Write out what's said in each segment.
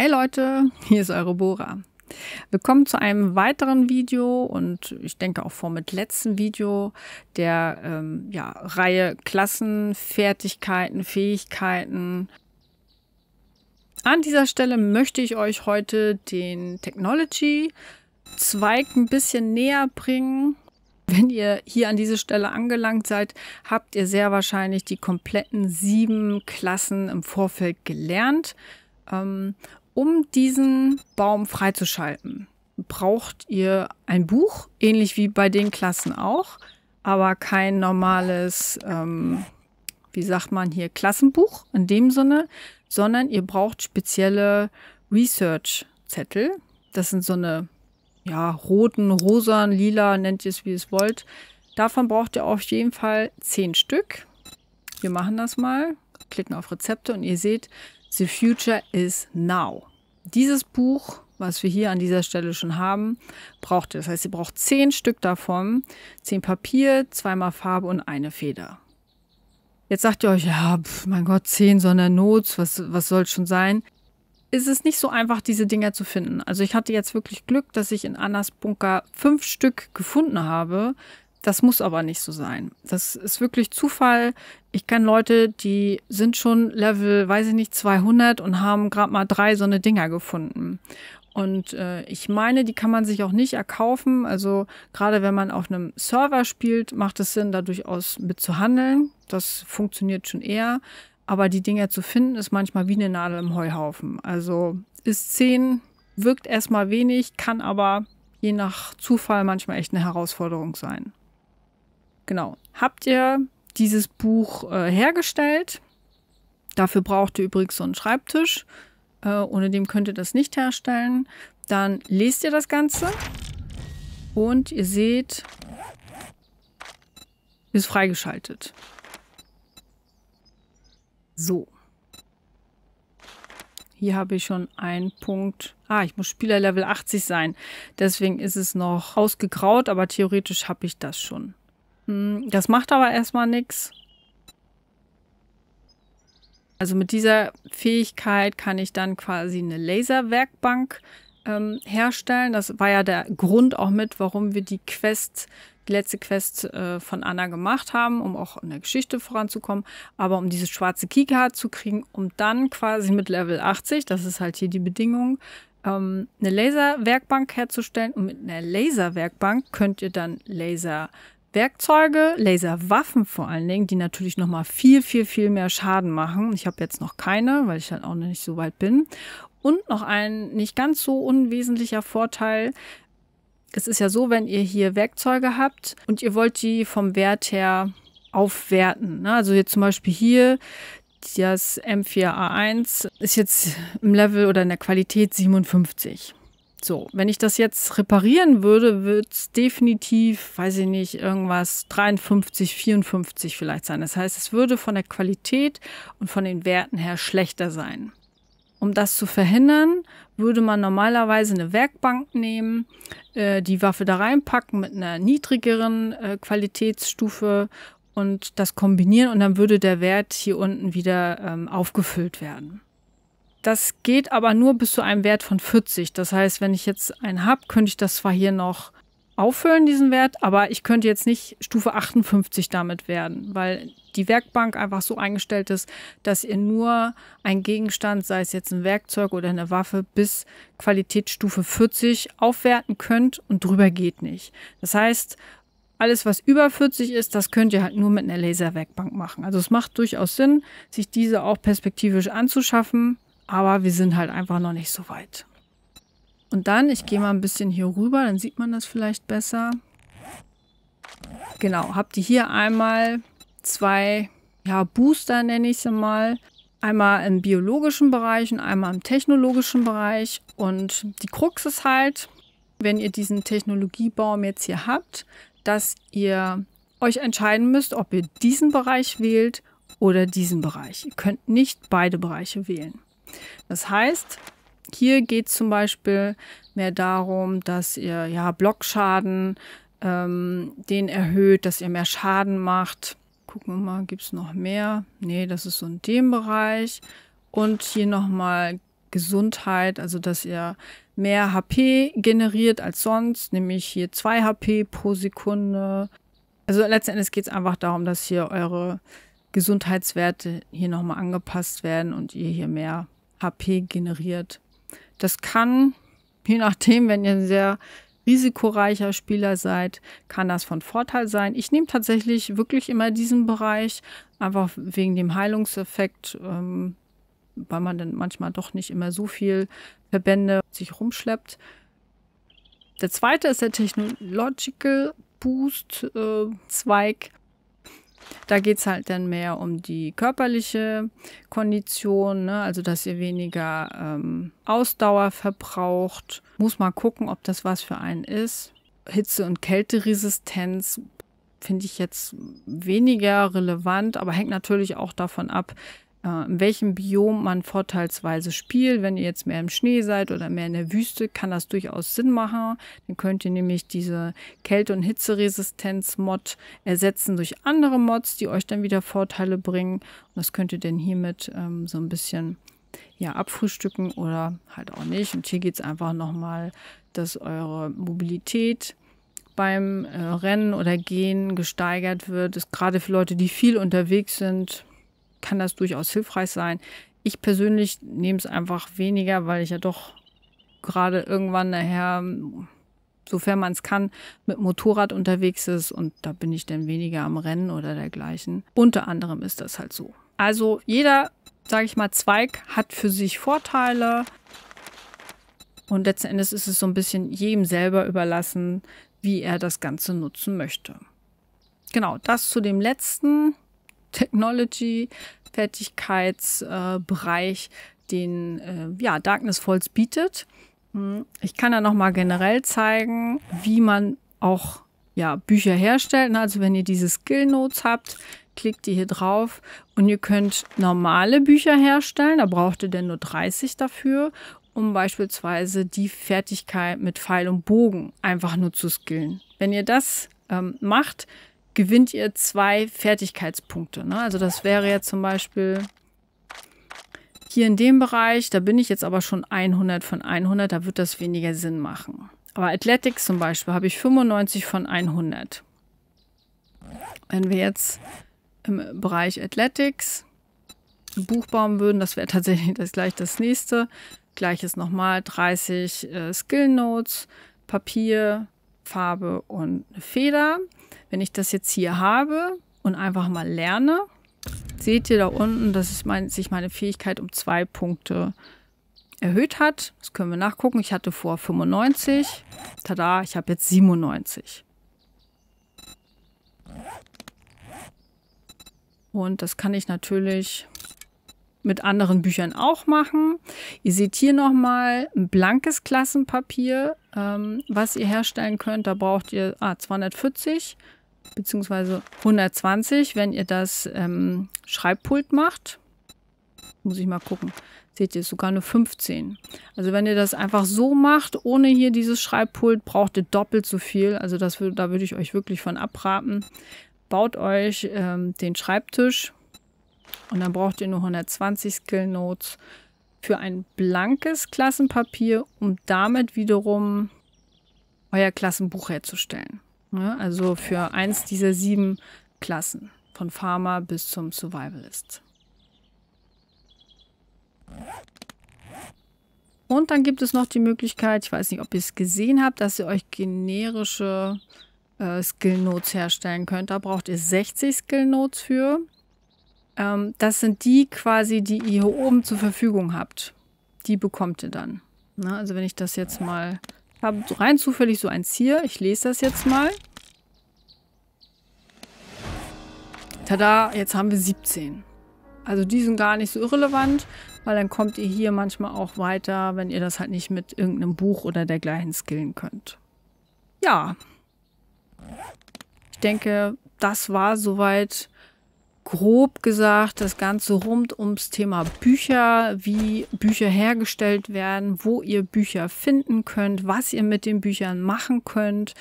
Hey Leute, hier ist eure Bora. Willkommen zu einem weiteren Video und ich denke auch vor mit letzten Video der ähm, ja, Reihe Klassen, Fertigkeiten, Fähigkeiten. An dieser Stelle möchte ich euch heute den Technology Zweig ein bisschen näher bringen. Wenn ihr hier an diese Stelle angelangt seid, habt ihr sehr wahrscheinlich die kompletten sieben Klassen im Vorfeld gelernt ähm, um diesen Baum freizuschalten, braucht ihr ein Buch, ähnlich wie bei den Klassen auch, aber kein normales, ähm, wie sagt man hier, Klassenbuch in dem Sinne, sondern ihr braucht spezielle Research-Zettel. Das sind so eine, ja, roten, rosan, lila, nennt ihr es wie ihr es wollt. Davon braucht ihr auf jeden Fall zehn Stück. Wir machen das mal, klicken auf Rezepte und ihr seht, the future is now dieses Buch, was wir hier an dieser Stelle schon haben, braucht ihr. Das heißt, ihr braucht zehn Stück davon, zehn Papier, zweimal Farbe und eine Feder. Jetzt sagt ihr euch, ja, pf, mein Gott, zehn Sondernotes, was, was soll schon sein? Ist es nicht so einfach, diese Dinger zu finden. Also ich hatte jetzt wirklich Glück, dass ich in Annas Bunker fünf Stück gefunden habe, das muss aber nicht so sein. Das ist wirklich Zufall. Ich kenne Leute, die sind schon Level, weiß ich nicht, 200 und haben gerade mal drei so eine Dinger gefunden. Und äh, ich meine, die kann man sich auch nicht erkaufen. Also gerade wenn man auf einem Server spielt, macht es Sinn, da durchaus mit zu handeln. Das funktioniert schon eher. Aber die Dinger zu finden, ist manchmal wie eine Nadel im Heuhaufen. Also ist 10, wirkt erstmal wenig, kann aber je nach Zufall manchmal echt eine Herausforderung sein. Genau. Habt ihr dieses Buch äh, hergestellt? Dafür braucht ihr übrigens so einen Schreibtisch. Äh, ohne dem könnt ihr das nicht herstellen. Dann lest ihr das Ganze. Und ihr seht, ist freigeschaltet. So. Hier habe ich schon einen Punkt. Ah, ich muss Spieler Level 80 sein. Deswegen ist es noch ausgegraut, aber theoretisch habe ich das schon. Hm, das macht aber erstmal nichts. Also mit dieser Fähigkeit kann ich dann quasi eine Laserwerkbank ähm, herstellen. Das war ja der Grund auch mit, warum wir die Quest, die letzte Quest äh, von Anna gemacht haben, um auch in der Geschichte voranzukommen, aber um diese schwarze Keycard zu kriegen, um dann quasi mit Level 80, das ist halt hier die Bedingung, ähm, eine Laserwerkbank herzustellen. Und mit einer Laserwerkbank könnt ihr dann Laser Werkzeuge, Laserwaffen vor allen Dingen, die natürlich noch mal viel, viel, viel mehr Schaden machen. Ich habe jetzt noch keine, weil ich halt auch noch nicht so weit bin. Und noch ein nicht ganz so unwesentlicher Vorteil. Es ist ja so, wenn ihr hier Werkzeuge habt und ihr wollt die vom Wert her aufwerten. Ne? Also jetzt zum Beispiel hier das M4A1 ist jetzt im Level oder in der Qualität 57. So, wenn ich das jetzt reparieren würde, wird es definitiv, weiß ich nicht, irgendwas 53, 54 vielleicht sein. Das heißt, es würde von der Qualität und von den Werten her schlechter sein. Um das zu verhindern, würde man normalerweise eine Werkbank nehmen, äh, die Waffe da reinpacken mit einer niedrigeren äh, Qualitätsstufe und das kombinieren und dann würde der Wert hier unten wieder ähm, aufgefüllt werden. Das geht aber nur bis zu einem Wert von 40. Das heißt, wenn ich jetzt einen habe, könnte ich das zwar hier noch auffüllen, diesen Wert, aber ich könnte jetzt nicht Stufe 58 damit werden, weil die Werkbank einfach so eingestellt ist, dass ihr nur einen Gegenstand, sei es jetzt ein Werkzeug oder eine Waffe, bis Qualitätsstufe 40 aufwerten könnt und drüber geht nicht. Das heißt, alles, was über 40 ist, das könnt ihr halt nur mit einer Laserwerkbank machen. Also es macht durchaus Sinn, sich diese auch perspektivisch anzuschaffen. Aber wir sind halt einfach noch nicht so weit. Und dann, ich gehe mal ein bisschen hier rüber, dann sieht man das vielleicht besser. Genau, habt ihr hier einmal zwei ja, Booster, nenne ich sie mal. Einmal im biologischen Bereich und einmal im technologischen Bereich. Und die Krux ist halt, wenn ihr diesen Technologiebaum jetzt hier habt, dass ihr euch entscheiden müsst, ob ihr diesen Bereich wählt oder diesen Bereich. Ihr könnt nicht beide Bereiche wählen. Das heißt, hier geht es zum Beispiel mehr darum, dass ihr ja Blockschaden ähm, den erhöht, dass ihr mehr Schaden macht. Gucken wir mal, gibt es noch mehr? Nee, das ist so in dem Bereich. Und hier nochmal Gesundheit, also dass ihr mehr HP generiert als sonst, nämlich hier 2 HP pro Sekunde. Also letztendlich geht es einfach darum, dass hier eure Gesundheitswerte hier nochmal angepasst werden und ihr hier mehr HP generiert. Das kann, je nachdem, wenn ihr ein sehr risikoreicher Spieler seid, kann das von Vorteil sein. Ich nehme tatsächlich wirklich immer diesen Bereich, einfach wegen dem Heilungseffekt, ähm, weil man dann manchmal doch nicht immer so viel Verbände sich rumschleppt. Der zweite ist der Technological Boost äh, Zweig. Da geht es halt dann mehr um die körperliche Kondition, ne? also dass ihr weniger ähm, Ausdauer verbraucht. Muss mal gucken, ob das was für einen ist. Hitze- und Kälteresistenz finde ich jetzt weniger relevant, aber hängt natürlich auch davon ab, äh, in welchem Biom man vorteilsweise spielt. Wenn ihr jetzt mehr im Schnee seid oder mehr in der Wüste, kann das durchaus Sinn machen. Dann könnt ihr nämlich diese Kälte- und Hitzeresistenz-Mod ersetzen durch andere Mods, die euch dann wieder Vorteile bringen. Und das könnt ihr dann hiermit ähm, so ein bisschen ja, abfrühstücken oder halt auch nicht. Und hier geht es einfach nochmal, dass eure Mobilität beim äh, Rennen oder Gehen gesteigert wird. Ist gerade für Leute, die viel unterwegs sind, kann das durchaus hilfreich sein. Ich persönlich nehme es einfach weniger, weil ich ja doch gerade irgendwann nachher, sofern man es kann, mit Motorrad unterwegs ist und da bin ich dann weniger am Rennen oder dergleichen. Unter anderem ist das halt so. Also jeder, sage ich mal, Zweig hat für sich Vorteile und letzten Endes ist es so ein bisschen jedem selber überlassen, wie er das Ganze nutzen möchte. Genau, das zu dem letzten. Technology Fertigkeitsbereich, den äh, ja, Darkness Falls bietet. Hm, ich kann da nochmal generell zeigen, wie man auch ja, Bücher herstellt. Ne? Also wenn ihr diese Skill Notes habt, klickt ihr hier drauf und ihr könnt normale Bücher herstellen. Da braucht ihr denn nur 30 dafür, um beispielsweise die Fertigkeit mit Pfeil und Bogen einfach nur zu skillen. Wenn ihr das ähm, macht, gewinnt ihr zwei Fertigkeitspunkte. Ne? Also das wäre jetzt zum Beispiel hier in dem Bereich, da bin ich jetzt aber schon 100 von 100, da wird das weniger Sinn machen. Aber Athletics zum Beispiel habe ich 95 von 100. Wenn wir jetzt im Bereich Athletics ein Buch bauen würden, das wäre tatsächlich das gleich das nächste. Gleiches nochmal 30 äh, Skill Notes, Papier, Farbe und eine Feder. Wenn ich das jetzt hier habe und einfach mal lerne, seht ihr da unten, dass mein, sich meine Fähigkeit um zwei Punkte erhöht hat. Das können wir nachgucken. Ich hatte vor 95. Tada, ich habe jetzt 97. Und das kann ich natürlich mit anderen Büchern auch machen. Ihr seht hier nochmal ein blankes Klassenpapier, ähm, was ihr herstellen könnt. Da braucht ihr ah, 240 beziehungsweise 120, wenn ihr das ähm, Schreibpult macht. Muss ich mal gucken. Seht ihr, sogar nur 15. Also wenn ihr das einfach so macht, ohne hier dieses Schreibpult, braucht ihr doppelt so viel. Also das, da würde ich euch wirklich von abraten. Baut euch ähm, den Schreibtisch und dann braucht ihr nur 120 Skill Notes für ein blankes Klassenpapier, um damit wiederum euer Klassenbuch herzustellen. Ne? Also für eins dieser sieben Klassen, von Pharma bis zum Survivalist. Und dann gibt es noch die Möglichkeit, ich weiß nicht, ob ihr es gesehen habt, dass ihr euch generische äh, Skill Notes herstellen könnt. Da braucht ihr 60 Skill Notes für. Ähm, das sind die quasi, die ihr hier oben zur Verfügung habt. Die bekommt ihr dann. Na, ne? also wenn ich das jetzt mal... Ich habe rein zufällig so eins hier. Ich lese das jetzt mal. Tada, jetzt haben wir 17. Also die sind gar nicht so irrelevant, weil dann kommt ihr hier manchmal auch weiter, wenn ihr das halt nicht mit irgendeinem Buch oder dergleichen skillen könnt. Ja. Ich denke, das war soweit grob gesagt das Ganze rund ums Thema Bücher, wie Bücher hergestellt werden, wo ihr Bücher finden könnt, was ihr mit den Büchern machen könnt.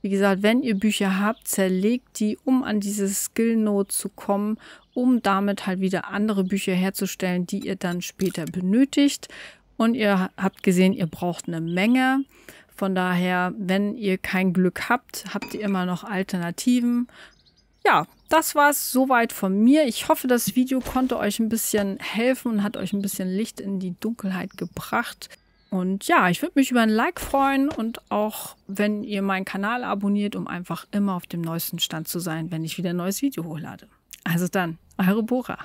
Wie gesagt, wenn ihr Bücher habt, zerlegt die, um an diese Skill Note zu kommen, um damit halt wieder andere Bücher herzustellen, die ihr dann später benötigt. Und ihr habt gesehen, ihr braucht eine Menge. Von daher, wenn ihr kein Glück habt, habt ihr immer noch Alternativen ja, das war es soweit von mir. Ich hoffe, das Video konnte euch ein bisschen helfen und hat euch ein bisschen Licht in die Dunkelheit gebracht. Und ja, ich würde mich über ein Like freuen und auch, wenn ihr meinen Kanal abonniert, um einfach immer auf dem neuesten Stand zu sein, wenn ich wieder ein neues Video hochlade. Also dann, eure Bora.